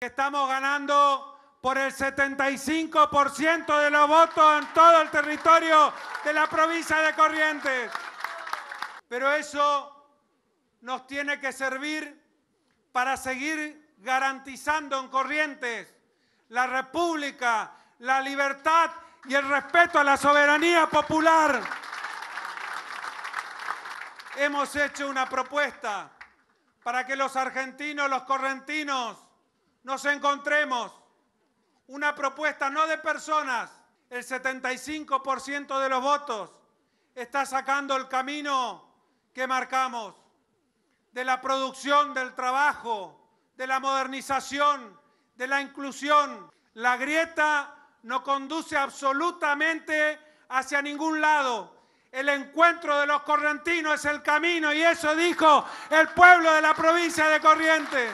Estamos ganando por el 75% de los votos en todo el territorio de la provincia de Corrientes. Pero eso nos tiene que servir para seguir garantizando en Corrientes la república, la libertad y el respeto a la soberanía popular. Hemos hecho una propuesta para que los argentinos, los correntinos, nos encontremos una propuesta no de personas, el 75% de los votos está sacando el camino que marcamos de la producción, del trabajo, de la modernización, de la inclusión. La grieta no conduce absolutamente hacia ningún lado. El encuentro de los correntinos es el camino y eso dijo el pueblo de la provincia de Corrientes.